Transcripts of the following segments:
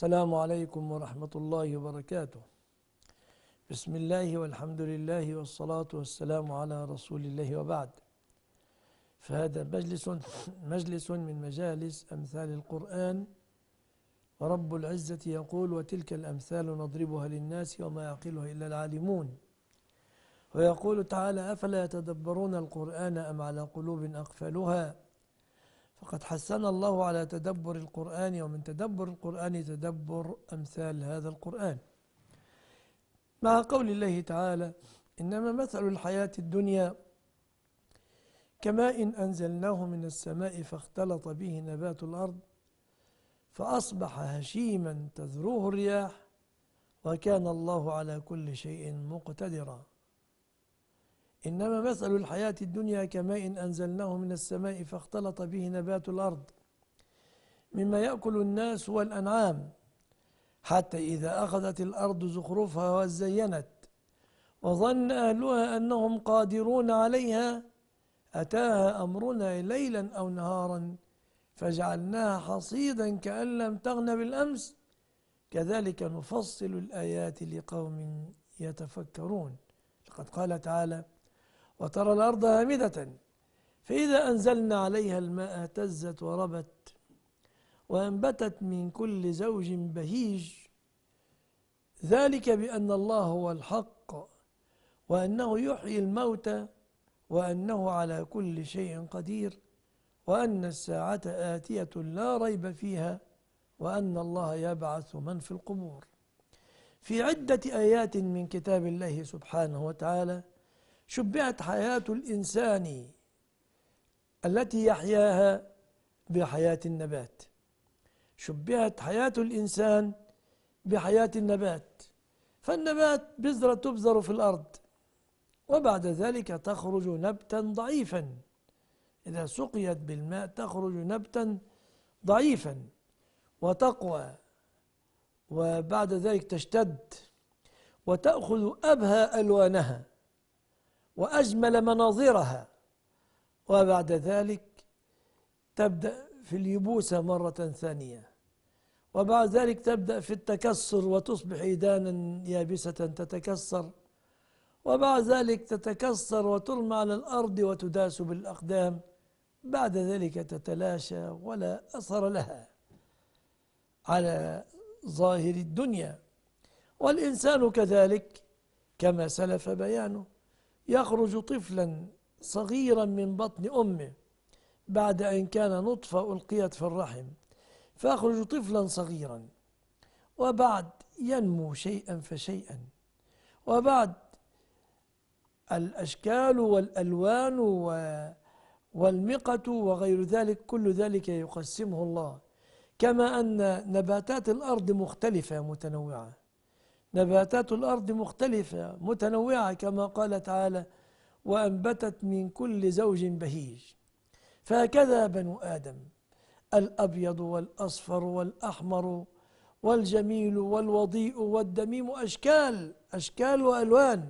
السلام عليكم ورحمة الله وبركاته بسم الله والحمد لله والصلاة والسلام على رسول الله وبعد فهذا مجلس مجلس من مجالس أمثال القرآن ورب العزة يقول وتلك الأمثال نضربها للناس وما يعقلها إلا العالمون ويقول تعالى أفلا يتدبرون القرآن أم على قلوب أقفلها فقد حثنا الله على تدبر القرآن ومن تدبر القرآن تدبر أمثال هذا القرآن مع قول الله تعالى إنما مثل الحياة الدنيا كماء إن أنزلناه من السماء فاختلط به نبات الأرض فأصبح هشيما تذروه الرياح وكان الله على كل شيء مقتدرا إنما مثل الحياة الدنيا كماء إن أنزلناه من السماء فاختلط به نبات الأرض مما يأكل الناس والأنعام حتى إذا أخذت الأرض زخرفها وزينت وظن أهلها أنهم قادرون عليها أتاها أمرنا ليلا أو نهارا فجعلناها حصيدا كأن لم تغن بالأمس كذلك نفصل الآيات لقوم يتفكرون لقد قال تعالى وترى الأرض هامدة فإذا أنزلنا عليها الماء اهتزت وربت وأنبتت من كل زوج بهيج ذلك بأن الله هو الحق وأنه يحيي الموتى وأنه على كل شيء قدير وأن الساعة آتية لا ريب فيها وأن الله يبعث من في القبور في عدة آيات من كتاب الله سبحانه وتعالى شبهت حياة الإنسان التي يحياها بحياة النبات شبهت حياة الإنسان بحياة النبات فالنبات بذرة تبذر في الأرض وبعد ذلك تخرج نبتا ضعيفا إذا سقيت بالماء تخرج نبتا ضعيفا وتقوى وبعد ذلك تشتد وتأخذ أبهى ألوانها وأجمل مناظرها وبعد ذلك تبدأ في اليبوسة مرة ثانية وبعد ذلك تبدأ في التكسر وتصبح ايدانا يابسة تتكسر وبعد ذلك تتكسر وترمى على الأرض وتداس بالأقدام بعد ذلك تتلاشى ولا أثر لها على ظاهر الدنيا والإنسان كذلك كما سلف بيانه يخرج طفلا صغيرا من بطن أمه بعد أن كان نطفة ألقيت في الرحم فيخرج طفلا صغيرا وبعد ينمو شيئا فشيئا وبعد الأشكال والألوان والمقة وغير ذلك كل ذلك يقسمه الله كما أن نباتات الأرض مختلفة متنوعة نباتات الأرض مختلفة متنوعة كما قال تعالى وأنبتت من كل زوج بهيج فهكذا بنو آدم الأبيض والأصفر والأحمر والجميل والوضيء والدميم أشكال أشكال وألوان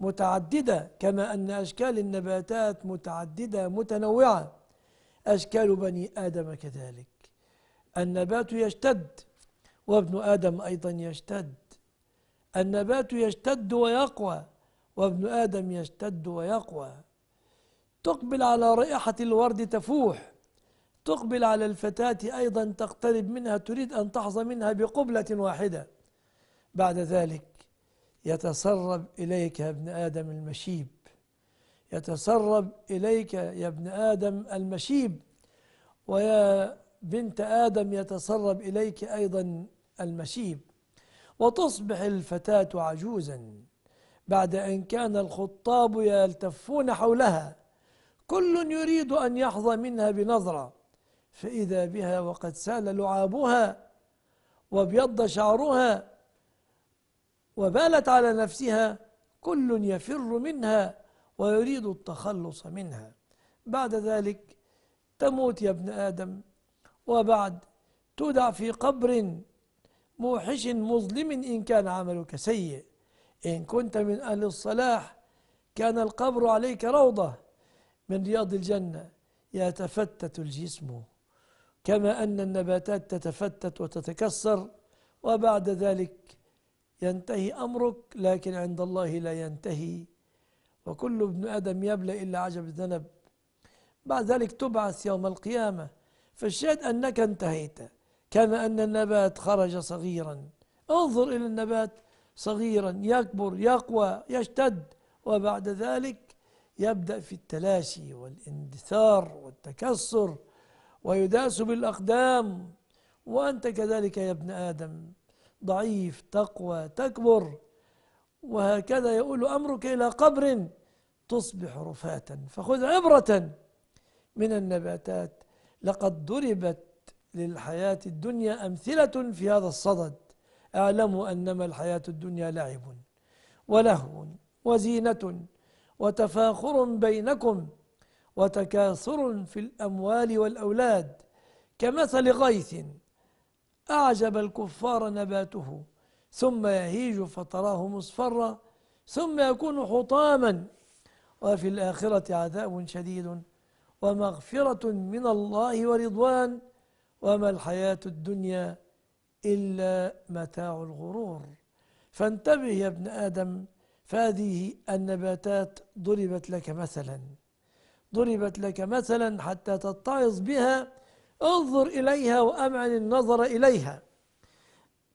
متعددة كما أن أشكال النباتات متعددة متنوعة أشكال بني آدم كذلك النبات يشتد وابن آدم أيضا يشتد النبات يشتد ويقوى وابن آدم يشتد ويقوى تقبل على رائحة الورد تفوح تقبل على الفتاة أيضا تقترب منها تريد أن تحظى منها بقبلة واحدة بعد ذلك يتسرب إليك يا ابن آدم المشيب يتسرب إليك يا ابن آدم المشيب ويا بنت آدم يتسرب إليك أيضا المشيب وتصبح الفتاة عجوزا بعد أن كان الخطاب يلتفون حولها كل يريد أن يحظى منها بنظرة فإذا بها وقد سال لعابها وابيض شعرها وبالت على نفسها كل يفر منها ويريد التخلص منها بعد ذلك تموت يا ابن آدم وبعد تودع في قبر موحش مظلم إن كان عملك سيء إن كنت من أهل الصلاح كان القبر عليك روضة من رياض الجنة يتفتت الجسم كما أن النباتات تتفتت وتتكسر وبعد ذلك ينتهي أمرك لكن عند الله لا ينتهي وكل ابن آدم يبلى إلا عجب الذنب بعد ذلك تبعث يوم القيامة فالشاهد أنك انتهيت كما أن النبات خرج صغيرا انظر إلى النبات صغيرا يكبر يقوى يشتد وبعد ذلك يبدأ في التلاشي والاندثار والتكسر ويداس بالأقدام وأنت كذلك يا ابن آدم ضعيف تقوى تكبر وهكذا يؤول أمرك إلى قبر تصبح رفاتا فخذ عبرة من النباتات لقد ضربت للحياة الدنيا أمثلة في هذا الصدد اعلموا أنما الحياة الدنيا لعب ولهو وزينة وتفاخر بينكم وتكاثر في الأموال والأولاد كمثل غيث أعجب الكفار نباته ثم يهيج فتراه مصفرا ثم يكون حطاما وفي الآخرة عذاب شديد ومغفرة من الله ورضوان وما الحياة الدنيا إلا متاع الغرور فانتبه يا ابن آدم فهذه النباتات ضربت لك مثلا ضربت لك مثلا حتى تتعظ بها انظر إليها وأمعن النظر إليها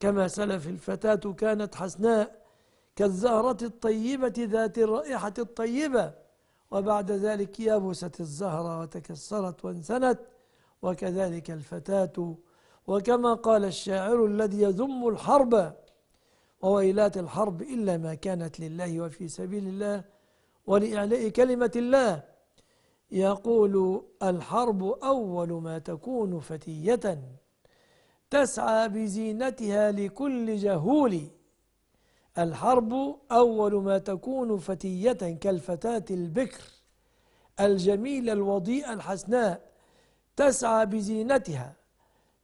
كما سلف الفتاة كانت حسناء كالزهرة الطيبة ذات الرائحة الطيبة وبعد ذلك يبست الزهرة وتكسرت وانسنت وكذلك الفتاة وكما قال الشاعر الذي يذم الحرب وويلات الحرب إلا ما كانت لله وفي سبيل الله ولإعلاء كلمة الله يقول الحرب أول ما تكون فتية تسعى بزينتها لكل جهول الحرب أول ما تكون فتية كالفتاة البكر الجميلة الوضيئة الحسناء تسعى بزينتها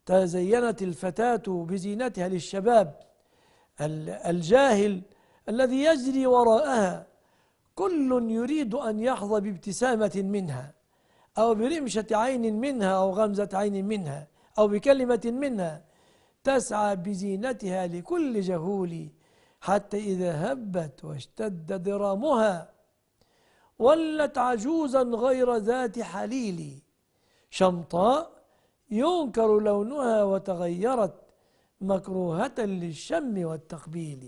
تزينت الفتاة بزينتها للشباب الجاهل الذي يجري وراءها كل يريد أن يحظى بابتسامة منها أو برمشة عين منها أو غمزة عين منها أو بكلمة منها تسعى بزينتها لكل جهول حتى إذا هبت واشتد درامها ولت عجوزا غير ذات حليل شمطاء ينكر لونها وتغيرت مكروهة للشم والتقبيل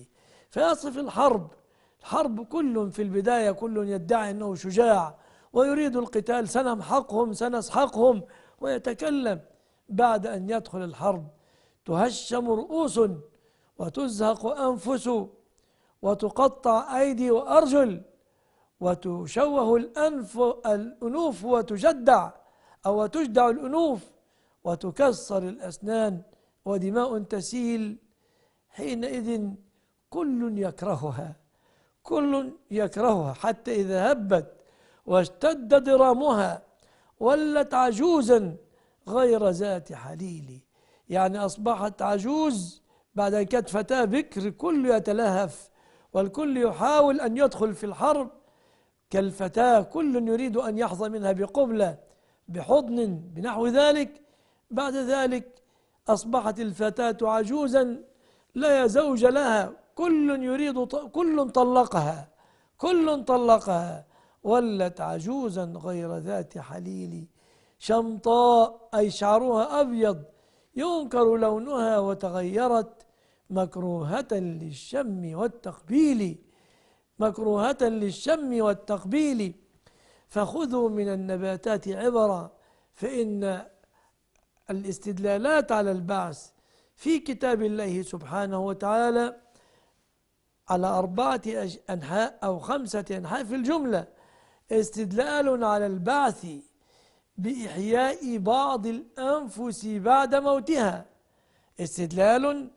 فيصف الحرب الحرب كل في البداية كل يدعي أنه شجاع ويريد القتال سنمحقهم سنسحقهم ويتكلم بعد أن يدخل الحرب تهشم رؤوس وتزهق أنفس وتقطع أيدي وأرجل وتشوه الأنف الأنوف وتجدع أو تجدع الأنوف وتكسر الأسنان ودماء تسيل حينئذ كل يكرهها كل يكرهها حتى إذا هبت واشتد ضرامها ولت عجوزا غير ذات حليل يعني أصبحت عجوز بعد أن كانت فتاة بكر كل يتلهف والكل يحاول أن يدخل في الحرب كالفتاة كل يريد أن يحظى منها بقبلة بحضن بنحو ذلك بعد ذلك أصبحت الفتاة عجوزا لا زوج لها كل يريد كل طلقها كل طلقها ولت عجوزا غير ذات حليل شمطاء أي شعرها أبيض ينكر لونها وتغيرت مكروهة للشم والتقبيل مكروهة للشم والتقبيل فخذوا من النباتات عبرا فإن الاستدلالات على البعث في كتاب الله سبحانه وتعالى على أربعة أنحاء أو خمسة أنحاء في الجملة استدلال على البعث بإحياء بعض الأنفس بعد موتها استدلال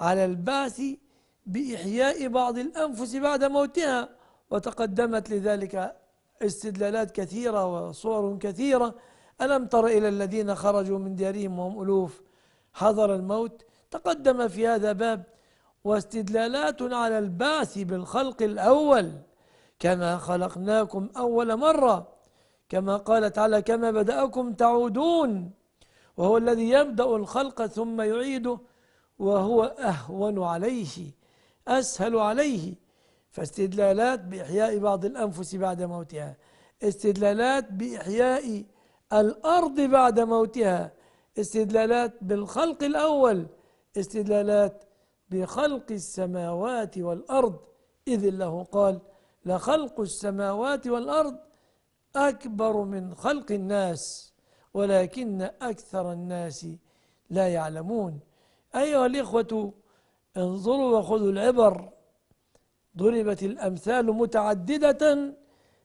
على البعث بإحياء بعض الأنفس بعد موتها وتقدمت لذلك استدلالات كثيرة وصور كثيرة ألم تر إلى الذين خرجوا من ديارهم وهم ألوف حضر الموت تقدم في هذا باب واستدلالات على البعث بالخلق الأول كما خلقناكم أول مرة كما قال تعالى كما بدأكم تعودون وهو الذي يبدأ الخلق ثم يعيده وهو أهون عليه أسهل عليه فاستدلالات بإحياء بعض الأنفس بعد موتها استدلالات بإحياء الأرض بعد موتها استدلالات بالخلق الأول استدلالات بخلق السماوات والأرض إذ الله قال لخلق السماوات والأرض أكبر من خلق الناس ولكن أكثر الناس لا يعلمون أيها الإخوة انظروا وخذوا العبر ضربت الأمثال متعددة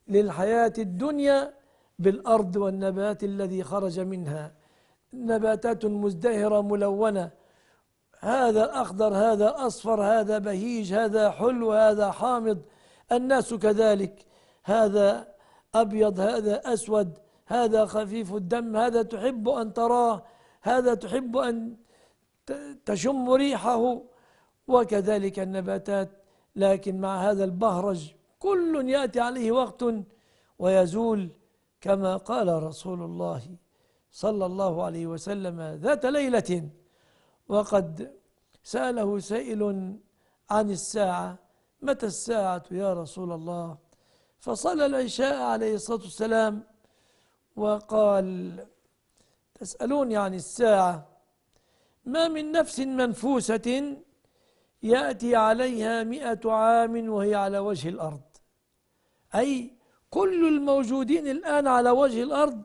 للحياة الدنيا بالأرض والنبات الذي خرج منها نباتات مزدهرة ملونة هذا أخضر هذا أصفر هذا بهيج هذا حلو هذا حامض الناس كذلك هذا أبيض هذا أسود هذا خفيف الدم هذا تحب أن تراه هذا تحب أن تشم ريحه وكذلك النباتات لكن مع هذا البهرج كل ياتي عليه وقت ويزول كما قال رسول الله صلى الله عليه وسلم ذات ليله وقد ساله سائل عن الساعه متى الساعه يا رسول الله فصلى العشاء عليه الصلاه والسلام وقال تسالوني عن الساعه ما من نفس منفوسه يأتي عليها مئة عام وهي على وجه الأرض أي كل الموجودين الآن على وجه الأرض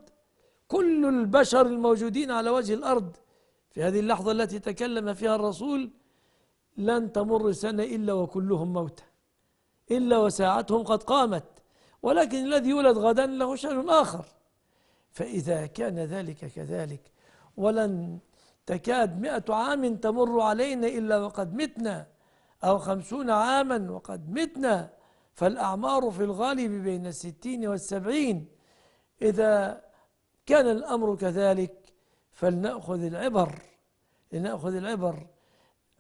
كل البشر الموجودين على وجه الأرض في هذه اللحظة التي تكلم فيها الرسول لن تمر سنة إلا وكلهم موتى إلا وساعتهم قد قامت ولكن الذي يولد غدا له شأن آخر فإذا كان ذلك كذلك ولن تكاد مئة عام تمر علينا إلا وقد متنا أو خمسون عاما وقد متنا فالأعمار في الغالب بين الستين والسبعين إذا كان الأمر كذلك فلنأخذ العبر لنأخذ العبر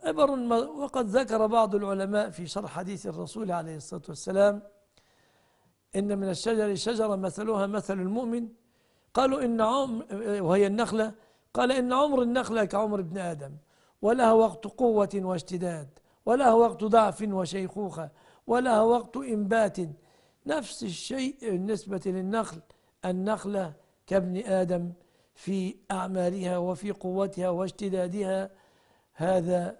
عبر وقد ذكر بعض العلماء في شرح حديث الرسول عليه الصلاة والسلام إن من الشجر شجرة مثلها مثل المؤمن قالوا إن عم وهي النخلة قال إن عمر النخلة كعمر ابن آدم ولها وقت قوة واشتداد ولها وقت ضعف وشيخوخة ولها وقت إنبات نفس الشيء بالنسبة للنخل النخلة كابن آدم في أعمالها وفي قوتها واشتدادها هذا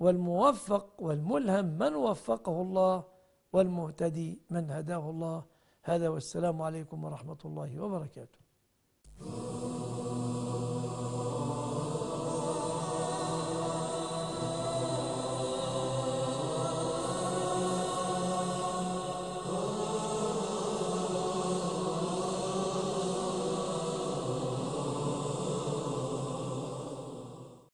والموفق والملهم من وفقه الله والمهتدي من هداه الله هذا والسلام عليكم ورحمة الله وبركاته